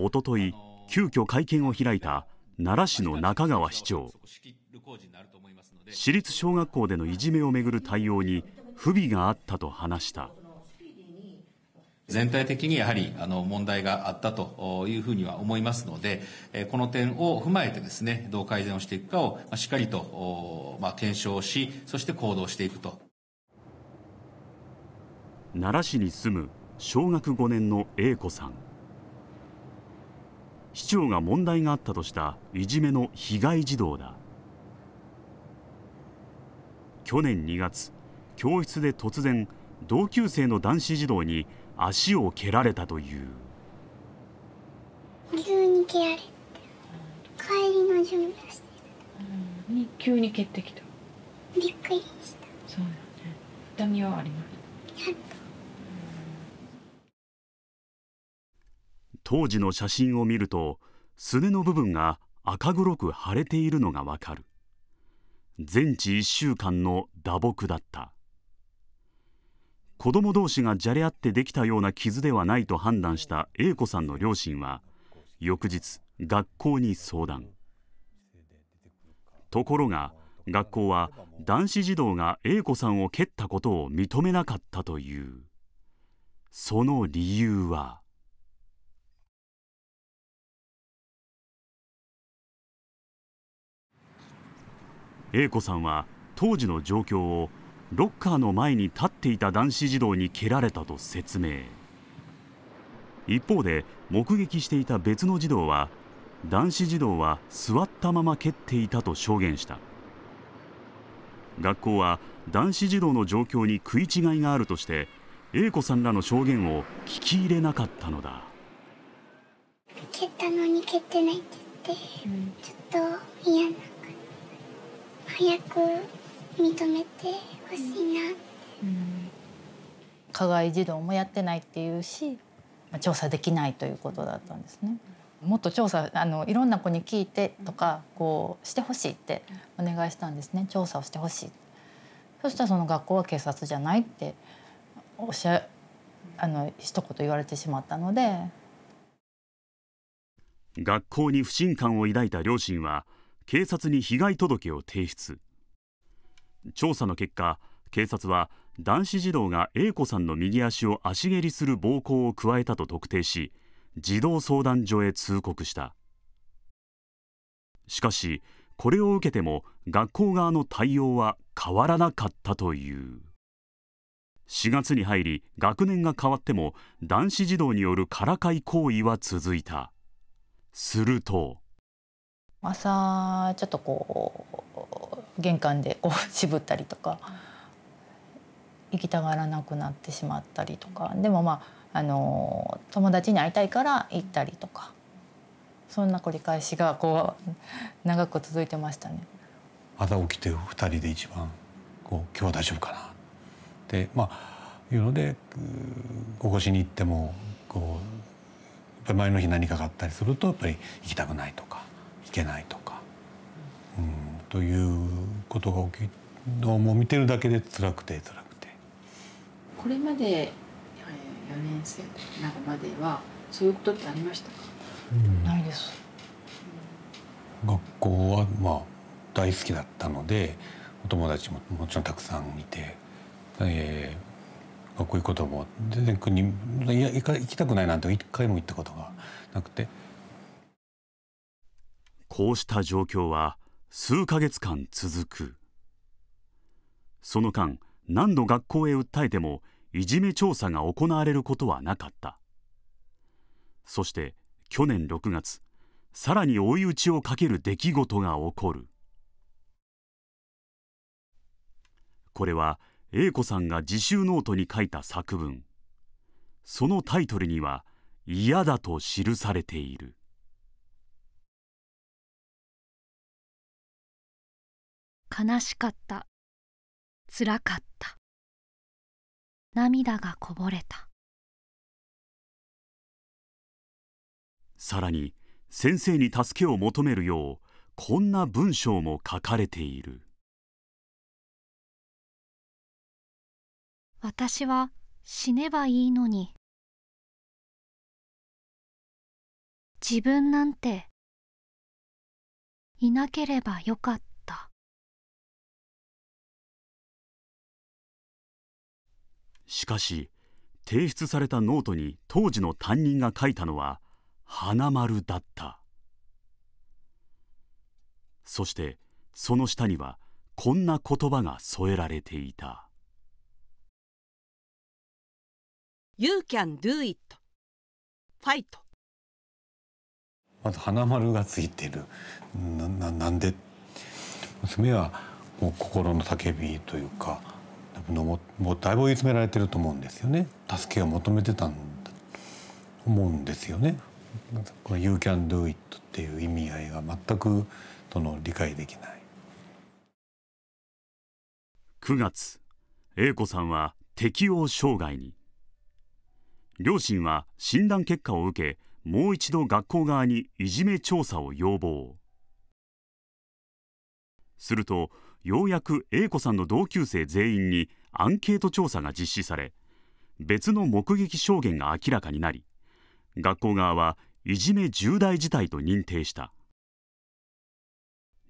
おととい、急遽会見を開いた奈良市の中川市長市立小学校でのいじめをめぐる対応に不備があったと話した。全体的にやはりあの問題があったというふうには思いますので、この点を踏まえてですね、どう改善をしていくかをしっかりと、まあ、検証し、そして行動していくと。奈良市に住む小学5年の A 子さん。市長が問題があったとしたいじめの被害児童だ。去年2月、教室で突然、同級生の男子児童に足を蹴られたという急に蹴られて帰りの準備をしてた、うん、急に蹴ってきたびっくりしたそうね痛みはありますやっと当時の写真を見るとすねの部分が赤黒く腫れているのがわかる全治1週間の打撲だった子供同士がじゃれ合ってできたような傷ではないと判断した A 子さんの両親は翌日学校に相談ところが学校は男子児童が A 子さんを蹴ったことを認めなかったというその理由は英子さんは当時の状況をロッカーの前に立っていた男子児童に蹴られたと説明一方で目撃していた別の児童は男子児童は座ったまま蹴っていたと証言した学校は男子児童の状況に食い違いがあるとして A 子さんらの証言を聞き入れなかったのだ蹴ったのに蹴ってないって言って、ちょっと嫌な感じ早く認めて欲しいな、うん、加害児童もやってないっていうし調査できないということだったんですね。もっと調査あのいろんな子に聞いてとかこうしてほしいってお願いしたんですね調査をしてほしいそしたらその学校は警察じゃないっておっしゃあの一言言われてしまったので学校に不信感を抱いた両親は警察に被害届を提出調査の結果警察は男子児童が A 子さんの右足を足蹴りする暴行を加えたと特定し児童相談所へ通告したしかしこれを受けても学校側の対応は変わらなかったという4月に入り学年が変わっても男子児童によるからかい行為は続いたすると朝ちょっとこう玄関で 渋ったりとか行きたがらなくなってしまったりとかでもまあ友達に会いたいから行ったりとかそんな繰り返しがこう 長く続いてましたね。朝起きて2人で一番こう今日は大丈夫かなってまあいうのでここしに行ってもこう前の日何かがあったりするとやっぱり行きたくないとかけないとか、うん、ということが起きどうも見てるだけで辛くて辛くて。これまで4年生などまではそういうことってありましたか、うん、ないです。学校はまあ大好きだったのでお友達ももちろんたくさんいて、えー、学校行くことも全然国いや行か行きたくないなんて一回も行ったことがなくてこうした状況は数ヶ月間続くその間何度学校へ訴えてもいじめ調査が行われることはなかったそして去年6月さらに追い打ちをかける出来事が起こるこれは A 子さんが自習ノートに書いた作文そのタイトルには「嫌だ」と記されている。悲しかったつらかった涙がこぼれたさらに先生に助けを求めるようこんな文章も書かれている私は死ねばいいのに自分なんていなければよかったしかし提出されたノートに当時の担任が書いたのは「花丸」だったそしてその下にはこんな言葉が添えられていた「You can do it ファイト」まず花丸がついてるななんで娘はもう心の叫びというか。のももうだいぶ追い詰められてると思うんですよね助けを求めてたんだ思うんですよね。この「You can do it」っていう意味合いが全くその理解できない。9月 A 子さんは適応障害に両親は診断結果を受けもう一度学校側にいじめ調査を要望するとようやく A 子さんの同級生全員にアンケート調査が実施され別の目撃証言が明らかになり学校側はいじめ重大事態と認定した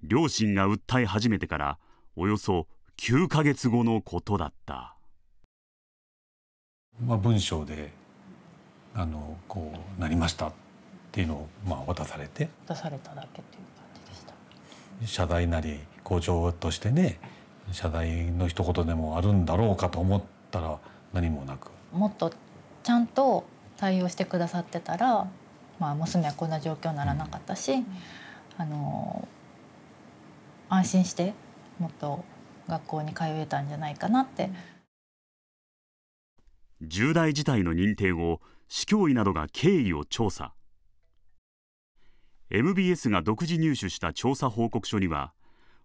両親が訴え始めてからおよそ9ヶ月後のことだった、まあ、文章であのこうなりましたっていうのをまあ渡されて渡されただけっていうか謝罪なり校長としてね謝罪の一言でもあるんだろうかと思ったら何もなく。もっとちゃんと対応してくださってたら、まあ、娘はこんな状況にならなかったし、うん、あの安心してもっと学校に通えたんじゃないかなって。重大事態の認定後市教委などが経緯を調査。MBS が独自入手した調査報告書には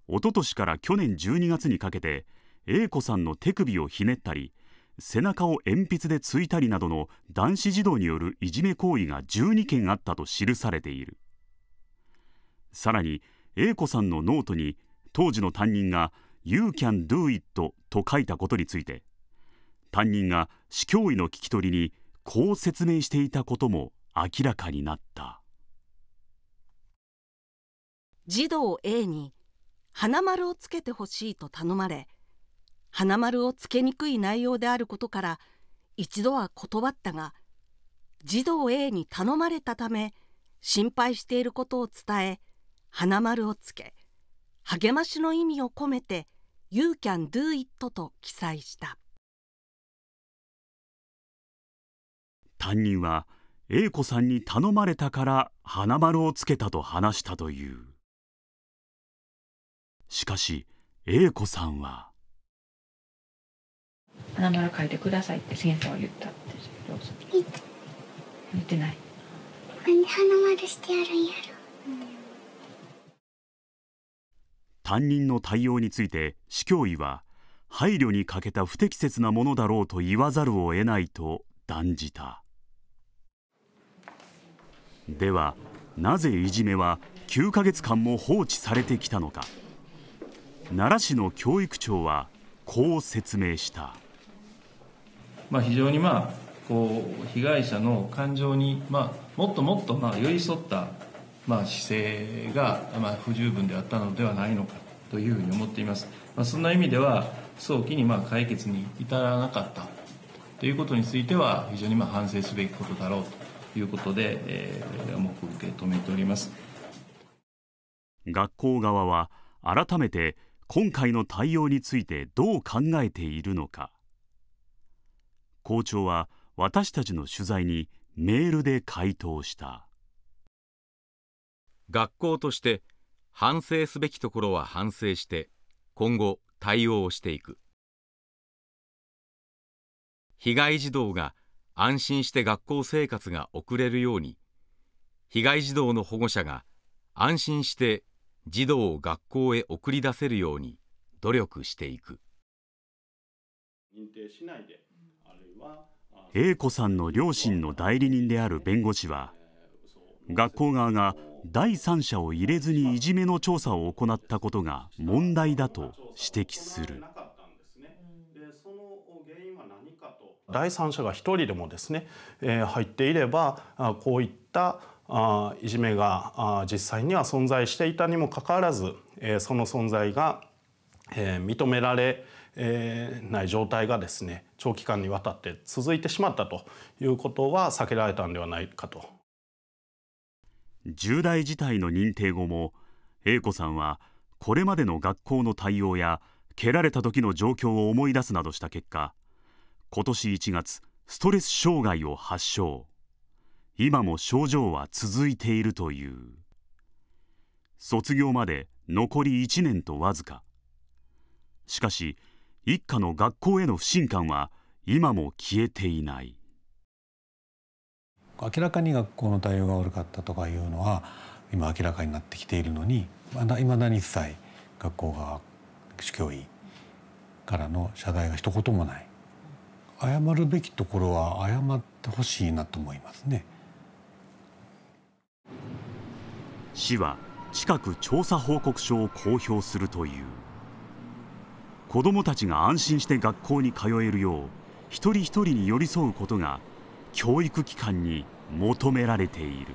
おととしから去年12月にかけて A 子さんの手首をひねったり背中を鉛筆で突いたりなどの男子児童によるいじめ行為が12件あったと記されているさらに A 子さんのノートに当時の担任が「You can do it」と書いたことについて担任が市教委の聞き取りにこう説明していたことも明らかになった。児童 A に花丸をつけてほしいと頼まれ花丸をつけにくい内容であることから一度は断ったが児童 A に頼まれたため心配していることを伝え花丸をつけ励ましの意味を込めて「You can do it」と記載した担任は A 子さんに頼まれたから花丸をつけたと話したという。しかし Ａ 子さんは花丸書いてくださいって先生は言った言ってない何花丸してやるんやろ担任の対応について市教委は配慮に欠けた不適切なものだろうと言わざるを得ないと断じたではなぜいじめは9ヶ月間も放置されてきたのか。奈良市の教育長はこう説明した。まあ、非常にまあこう被害者の感情に、まあ、もっともっとまあ寄り添った、まあ、姿勢が、まあ、不十分であったのではないのかというふうに思っています、まあ、そんな意味では早期にまあ解決に至らなかったということについては非常にまあ反省すべきことだろうということで、えー、重く受け止めております学校側は改めて今回の対応についてどう考えているのか校長は私たちの取材にメールで回答した学校として反省すべきところは反省して今後対応をしていく被害児童が安心して学校生活が送れるように被害児童の保護者が安心して児童を学校へ送り出せるように努力していく認定しないいであるは英子さんの両親の代理人である弁護士は学校側が第三者を入れずにいじめの調査を行ったことが問題だと指摘する。第三者が一人でもですね、えー、入っていればこういったあいじめがあ実際には存在していたにもかかわらず、えその存在が、え認められ、えない状態がですね長期間にわたって続いてしまったということは避けられたんではないかと。重大事態の認定後も A 子さんはこれまでの学校の対応や蹴られた時の状況を思い出すなどした結果今年1月ストレス障害を発症。今も症状は続いているという卒業まで残り1年とわずかしかし一家の学校への不信感は今も消えていない明らかに学校の対応が悪かったとかいうのは今明らかになってきているのにいまだに一切学校が主教員からの謝罪が一言もない謝るべきところは謝ってほしいなと思いますね。市は近く調査報告書を公表するという子どもたちが安心して学校に通えるよう一人一人に寄り添うことが教育機関に求められている。